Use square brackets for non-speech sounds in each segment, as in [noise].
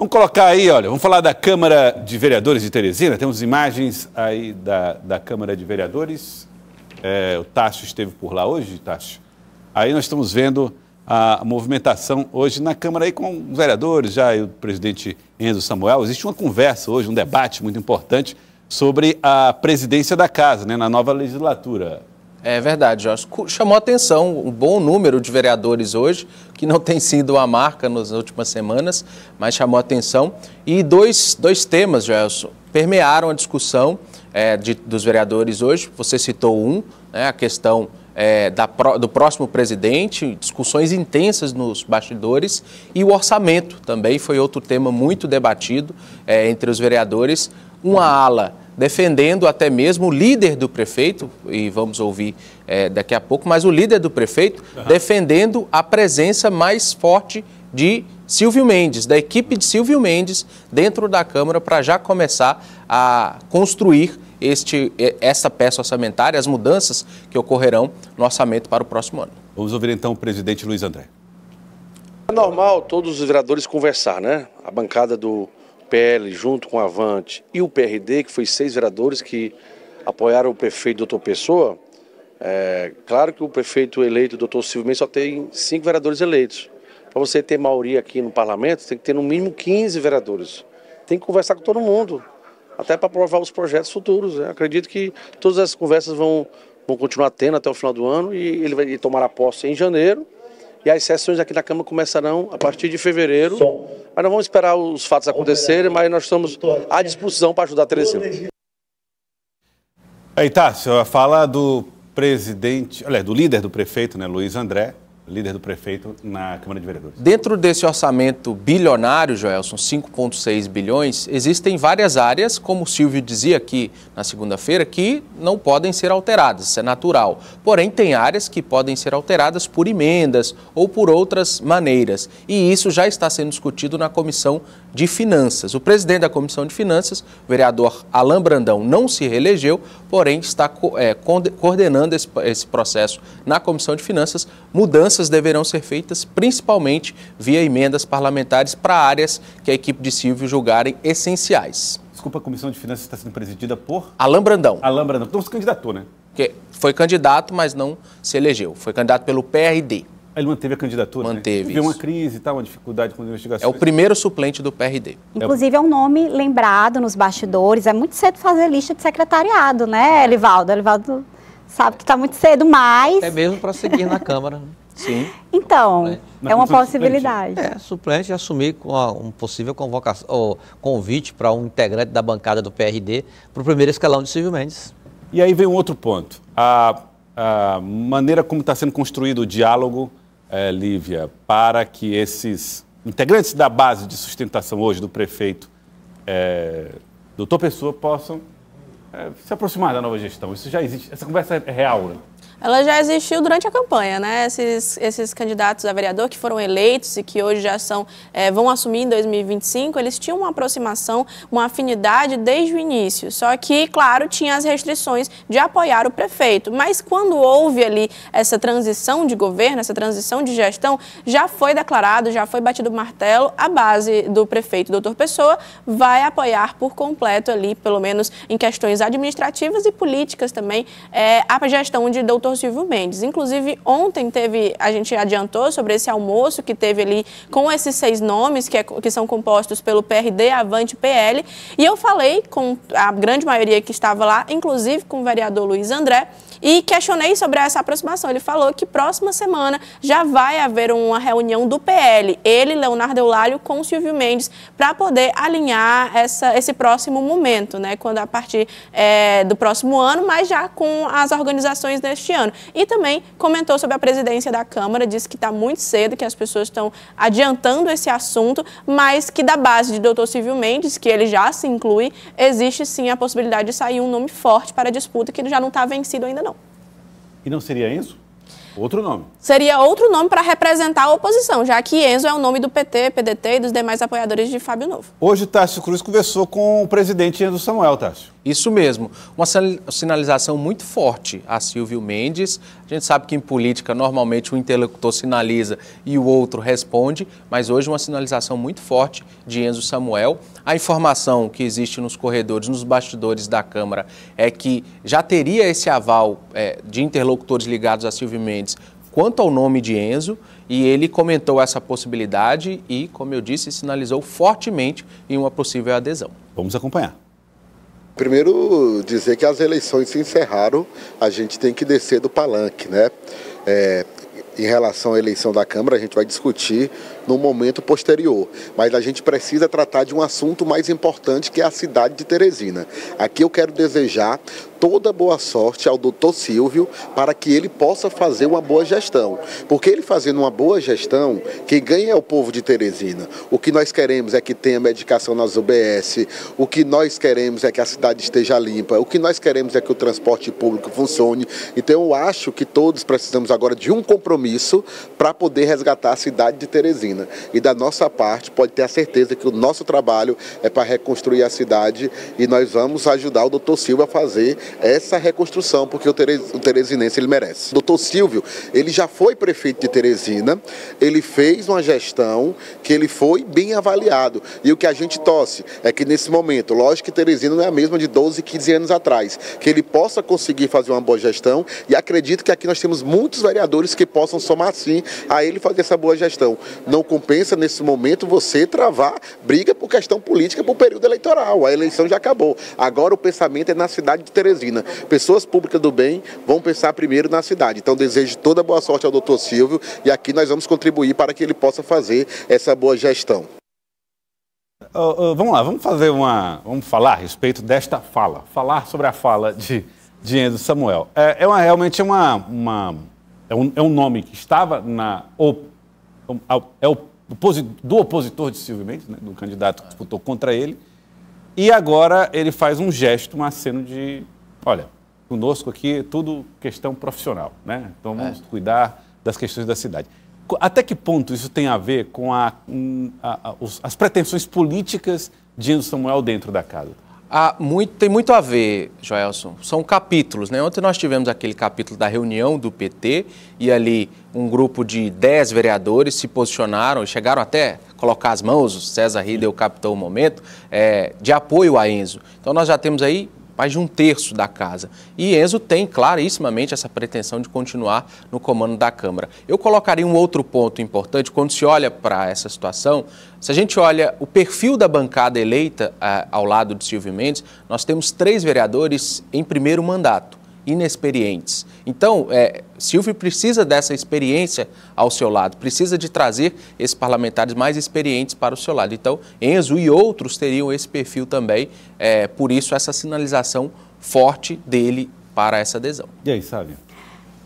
Vamos colocar aí, olha, vamos falar da Câmara de Vereadores de Teresina. Temos imagens aí da, da Câmara de Vereadores. É, o Tacho esteve por lá hoje, Tacho. Aí nós estamos vendo a movimentação hoje na Câmara aí com os vereadores, já o presidente Enzo Samuel. Existe uma conversa hoje, um debate muito importante sobre a presidência da casa, né, na nova legislatura. É verdade, Jorge. Chamou atenção um bom número de vereadores hoje, que não tem sido a marca nas últimas semanas, mas chamou atenção. E dois, dois temas, Gelson, permearam a discussão é, de, dos vereadores hoje. Você citou um, né, a questão é, da, do próximo presidente, discussões intensas nos bastidores e o orçamento também foi outro tema muito debatido é, entre os vereadores. Uma ala defendendo até mesmo o líder do prefeito, e vamos ouvir é, daqui a pouco, mas o líder do prefeito uhum. defendendo a presença mais forte de Silvio Mendes, da equipe de Silvio Mendes dentro da Câmara para já começar a construir este, esta peça orçamentária, as mudanças que ocorrerão no orçamento para o próximo ano. Vamos ouvir então o presidente Luiz André. É normal todos os vereadores conversar, né? A bancada do PL, junto com o Avante, e o PRD, que foi seis vereadores que apoiaram o prefeito doutor Pessoa, é, claro que o prefeito eleito, doutor Silvio Mendes, só tem cinco vereadores eleitos. Para você ter maioria aqui no parlamento, tem que ter no mínimo 15 vereadores. Tem que conversar com todo mundo, até para aprovar os projetos futuros. Né? Acredito que todas as conversas vão, vão continuar tendo até o final do ano e ele vai tomar a posse em janeiro. E as sessões aqui na Câmara começarão a partir de fevereiro. Som mas nós vamos esperar os fatos acontecerem, mas nós estamos à disposição para ajudar a Terezinha. Aí, Tássio, a fala do presidente, olha, do líder do prefeito, né, Luiz André, líder do prefeito na Câmara de Vereadores. Dentro desse orçamento bilionário, Joelson, 5,6 bilhões, existem várias áreas, como o Silvio dizia aqui na segunda-feira, que não podem ser alteradas, isso é natural. Porém, tem áreas que podem ser alteradas por emendas ou por outras maneiras. E isso já está sendo discutido na Comissão de Finanças. O presidente da Comissão de Finanças, o vereador Alain Brandão, não se reelegeu, porém está é, coordenando esse, esse processo na Comissão de Finanças. Mudanças deverão ser feitas principalmente via emendas parlamentares para áreas que a equipe de Silvio julgarem essenciais. Desculpa, a Comissão de Finanças está sendo presidida por? Alain Brandão. Alain Brandão. Então se candidatou, né? Que foi candidato, mas não se elegeu. Foi candidato pelo PRD. Ele manteve a candidatura. Né? Manteve. Né? uma crise e tal, uma dificuldade com a investigação. É o primeiro suplente do PRD. Inclusive, é um nome lembrado nos bastidores. É muito cedo fazer lista de secretariado, né, é. Elivaldo? Elivaldo sabe que está muito cedo, mas. É mesmo para seguir na Câmara. Né? Sim. Então, é uma possibilidade. Suplente. É, suplente assumir com a, um possível convocação, ou convite para um integrante da bancada do PRD para o primeiro escalão de Silvio Mendes. E aí vem um outro ponto. A, a maneira como está sendo construído o diálogo é, Lívia, para que esses integrantes da base de sustentação hoje do prefeito é, doutor Pessoa possam é, se aproximar da nova gestão? Isso já existe, essa conversa é real, né? ela já existiu durante a campanha, né? Esses, esses candidatos a vereador que foram eleitos e que hoje já são, é, vão assumir em 2025, eles tinham uma aproximação, uma afinidade desde o início. Só que, claro, tinha as restrições de apoiar o prefeito. Mas quando houve ali essa transição de governo, essa transição de gestão, já foi declarado, já foi batido o martelo, a base do prefeito, doutor Pessoa, vai apoiar por completo ali, pelo menos em questões administrativas e políticas também, é, a gestão de doutor doutor Silvio Mendes. Inclusive, ontem teve, a gente adiantou sobre esse almoço que teve ali com esses seis nomes que, é, que são compostos pelo PRD, Avante PL. E eu falei com a grande maioria que estava lá, inclusive com o vereador Luiz André, e questionei sobre essa aproximação. Ele falou que próxima semana já vai haver uma reunião do PL, ele, Leonardo Eulário, com Silvio Mendes, para poder alinhar essa, esse próximo momento, né? Quando a partir é, do próximo ano, mas já com as organizações deste ano. E também comentou sobre a presidência da Câmara, disse que está muito cedo, que as pessoas estão adiantando esse assunto, mas que da base de doutor Silvio Mendes, que ele já se inclui, existe sim a possibilidade de sair um nome forte para a disputa que ele já não está vencido ainda não. E não seria Enzo? Outro nome. Seria outro nome para representar a oposição, já que Enzo é o nome do PT, PDT e dos demais apoiadores de Fábio Novo. Hoje, Tássio Cruz conversou com o presidente Enzo Samuel, Tássio. Isso mesmo. Uma sinalização muito forte a Silvio Mendes. A gente sabe que em política, normalmente, um interlocutor sinaliza e o outro responde, mas hoje uma sinalização muito forte de Enzo Samuel a informação que existe nos corredores, nos bastidores da Câmara, é que já teria esse aval é, de interlocutores ligados a Silvio Mendes quanto ao nome de Enzo e ele comentou essa possibilidade e, como eu disse, sinalizou fortemente em uma possível adesão. Vamos acompanhar. Primeiro, dizer que as eleições se encerraram, a gente tem que descer do palanque, né? É, em relação à eleição da Câmara, a gente vai discutir no momento posterior. Mas a gente precisa tratar de um assunto mais importante que é a cidade de Teresina. Aqui eu quero desejar toda boa sorte ao doutor Silvio para que ele possa fazer uma boa gestão. Porque ele fazendo uma boa gestão, quem ganha é o povo de Teresina. O que nós queremos é que tenha medicação nas UBS, o que nós queremos é que a cidade esteja limpa, o que nós queremos é que o transporte público funcione. Então eu acho que todos precisamos agora de um compromisso para poder resgatar a cidade de Teresina. E da nossa parte, pode ter a certeza que o nosso trabalho é para reconstruir a cidade e nós vamos ajudar o doutor Silva a fazer essa reconstrução, porque o, teresinense ele merece. Doutor Silvio, ele já foi prefeito de Teresina, ele fez uma gestão que ele foi bem avaliado. E o que a gente torce é que nesse momento, lógico que Teresina não é a mesma de 12, 15 anos atrás, que ele possa conseguir fazer uma boa gestão e acredito que aqui nós temos muitos vereadores que possam somar sim a ele fazer essa boa gestão. Não compensa nesse momento você travar briga por questão política, para o período eleitoral. A eleição já acabou. Agora o pensamento é na cidade de Teresina. Pessoas públicas do bem vão pensar primeiro na cidade. Então desejo toda boa sorte ao doutor Silvio e aqui nós vamos contribuir para que ele possa fazer essa boa gestão. Uh, uh, vamos lá, vamos fazer uma. Vamos falar a respeito desta fala. Falar sobre a fala de, de Enzo Samuel. É, é uma, realmente é uma, uma é, um, é um nome que estava na. Op, é o do opositor de Silvio Mendes, né, do candidato que disputou contra ele, e agora ele faz um gesto, um aceno de, olha, conosco aqui é tudo questão profissional, né? Então vamos é. cuidar das questões da cidade. Até que ponto isso tem a ver com a, a, a, os, as pretensões políticas de Enzo Samuel dentro da casa? muito, tem muito a ver, Joelson. São capítulos, né? Ontem nós tivemos aquele capítulo da reunião do PT e ali um grupo de 10 vereadores se posicionaram e chegaram até colocar as mãos, o César Riedel captou o momento, é, de apoio a Enzo. Então nós já temos aí mais de um terço da casa. E Enzo tem clarissimamente essa pretensão de continuar no comando da Câmara. Eu colocaria um outro ponto importante quando se olha para essa situação. Se a gente olha o perfil da bancada eleita ah, ao lado de Silvio Mendes, nós temos três vereadores em primeiro mandato inexperientes. Então, é, Silvio precisa dessa experiência ao seu lado, precisa de trazer esses parlamentares mais experientes para o seu lado. Então, Enzo e outros teriam esse perfil também, é, por isso essa sinalização forte dele para essa adesão. E aí, Sávio?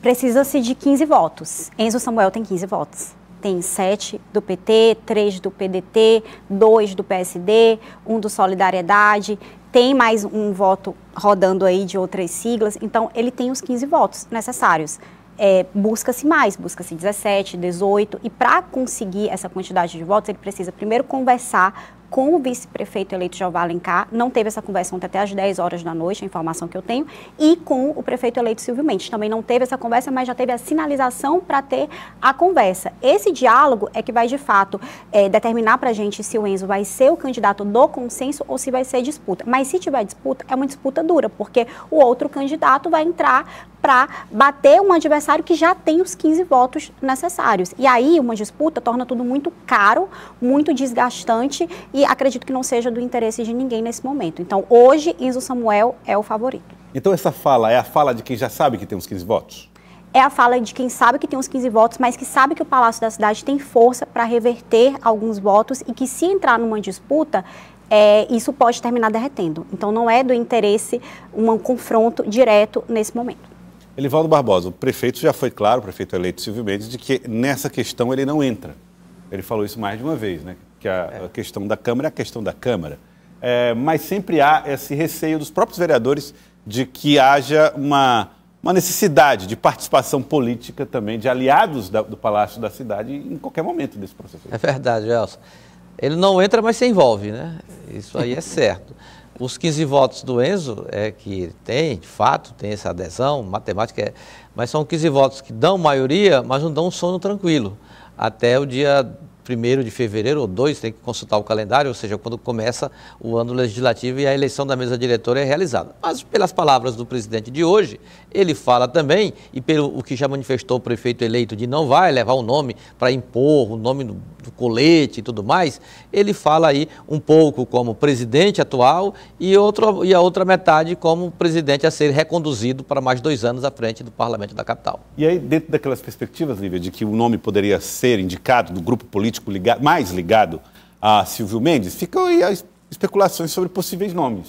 Precisa-se de 15 votos. Enzo Samuel tem 15 votos tem sete do PT, três do PDT, dois do PSD, um do Solidariedade, tem mais um voto rodando aí de outras siglas, então ele tem os 15 votos necessários. É, busca-se mais, busca-se 17, 18, e para conseguir essa quantidade de votos, ele precisa primeiro conversar com o vice-prefeito eleito Jeová Alencar, não teve essa conversa ontem até às 10 horas da noite, a informação que eu tenho, e com o prefeito eleito Silvio Mendes. Também não teve essa conversa, mas já teve a sinalização para ter a conversa. Esse diálogo é que vai, de fato, é, determinar para a gente se o Enzo vai ser o candidato do consenso ou se vai ser disputa. Mas se tiver disputa, é uma disputa dura, porque o outro candidato vai entrar para bater um adversário que já tem os 15 votos necessários. E aí, uma disputa torna tudo muito caro, muito desgastante e acredito que não seja do interesse de ninguém nesse momento. Então, hoje, Enzo Samuel é o favorito. Então, essa fala é a fala de quem já sabe que tem uns 15 votos? é a fala de quem sabe que tem uns 15 votos, mas que sabe que o Palácio da Cidade tem força para reverter alguns votos e que se entrar numa disputa, é, isso pode terminar derretendo. Então não é do interesse um confronto direto nesse momento. Elivaldo Barbosa, o prefeito já foi claro, o prefeito eleito Silvio Mendes, de que nessa questão ele não entra. Ele falou isso mais de uma vez, né? que a, é. a questão da Câmara é a questão da Câmara. É, mas sempre há esse receio dos próprios vereadores de que haja uma, uma necessidade de participação política também de aliados da, do Palácio da Cidade em qualquer momento desse processo. É verdade, Elson. Ele não entra, mas se envolve, né? Isso aí é [laughs] certo. Os 15 votos do Enzo é que tem, de fato, tem essa adesão, matemática é, mas são 15 votos que dão maioria, mas não dão um sono tranquilo até o dia 1 de fevereiro ou 2, tem que consultar o calendário, ou seja, quando começa o ano legislativo e a eleição da mesa diretora é realizada. Mas, pelas palavras do presidente de hoje, ele fala também, e pelo o que já manifestou o prefeito eleito de não vai levar o nome para impor, o nome do, do colete e tudo mais, ele fala aí um pouco como presidente atual e, outro, e a outra metade como presidente a ser reconduzido para mais dois anos à frente do parlamento da capital. E aí, dentro daquelas perspectivas, Lívia, de que o nome poderia ser indicado do grupo político, político ligado, mais ligado a Silvio Mendes, ficam aí as especulações sobre possíveis nomes.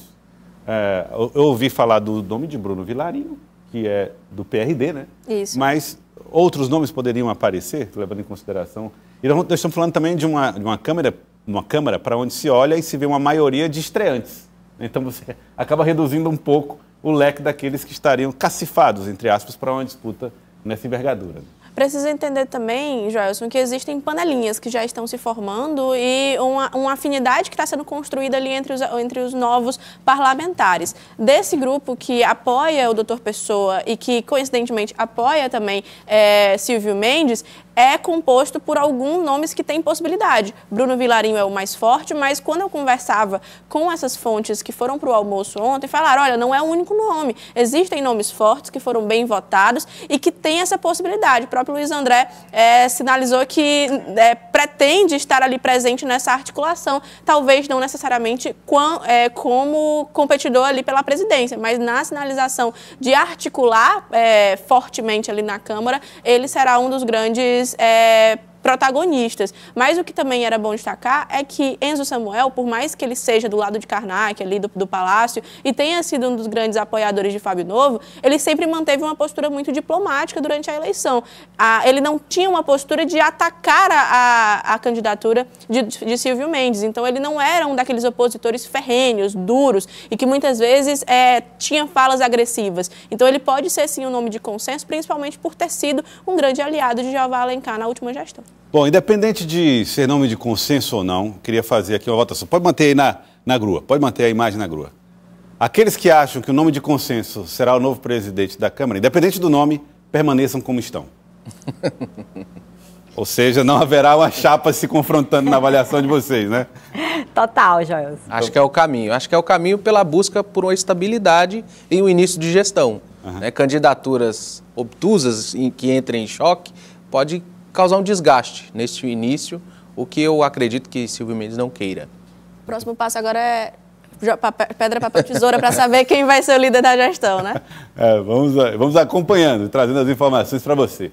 É, eu, eu, ouvi falar do nome de Bruno Vilarinho, que é do PRD, né? Isso. Mas outros nomes poderiam aparecer, levando em consideração. E nós, nós estamos falando também de uma, de uma câmera uma câmara para onde se olha e se vê uma maioria de estreantes. Então você acaba reduzindo um pouco o leque daqueles que estariam cacifados, entre aspas, para uma disputa nessa envergadura. Né? Precisa entender também, Joelson, que existem panelinhas que já estão se formando e uma, uma afinidade que está sendo construída ali entre os, entre os novos parlamentares. Desse grupo que apoia o doutor Pessoa e que, coincidentemente, apoia também é, Silvio Mendes, é composto por alguns nomes que têm possibilidade. Bruno Vilarinho é o mais forte, mas quando eu conversava com essas fontes que foram para o almoço ontem, falaram: olha, não é o único nome. Existem nomes fortes que foram bem votados e que têm essa possibilidade. O próprio Luiz André é, sinalizou que é, pretende estar ali presente nessa articulação, talvez não necessariamente com, é, como competidor ali pela presidência, mas na sinalização de articular é, fortemente ali na Câmara, ele será um dos grandes é, protagonistas. Mas o que também era bom destacar é que Enzo Samuel, por mais que ele seja do lado de Karnak, ali do, do Palácio, e tenha sido um dos grandes apoiadores de Fábio Novo, ele sempre manteve uma postura muito diplomática durante a eleição. ele não tinha uma postura de atacar a, a, a candidatura de, de, Silvio Mendes. Então, ele não era um daqueles opositores ferrenhos, duros, e que muitas vezes é, tinha falas agressivas. Então, ele pode ser, sim, um nome de consenso, principalmente por ter sido um grande aliado de Jeová Alencar na última gestão. Bom, independente de ser nome de consenso ou não, queria fazer aqui uma votação. Pode manter aí na, na grua, pode manter a imagem na grua. Aqueles que acham que o nome de consenso será o novo presidente da Câmara, independente do nome, permaneçam como estão. [laughs] Ou seja, não haverá uma chapa se confrontando na avaliação de vocês, né? Total, Joel. Acho que é o caminho. Acho que é o caminho pela busca por uma estabilidade e o um início de gestão. Uhum. Né? Candidaturas obtusas em que entrem em choque pode causar um desgaste neste início, o que eu acredito que Silvio Mendes não queira. O próximo passo agora é pedra, papel, tesoura para saber quem vai ser o líder da gestão, né? [laughs] É, vamos, vamos acompanhando, trazendo as informações para você.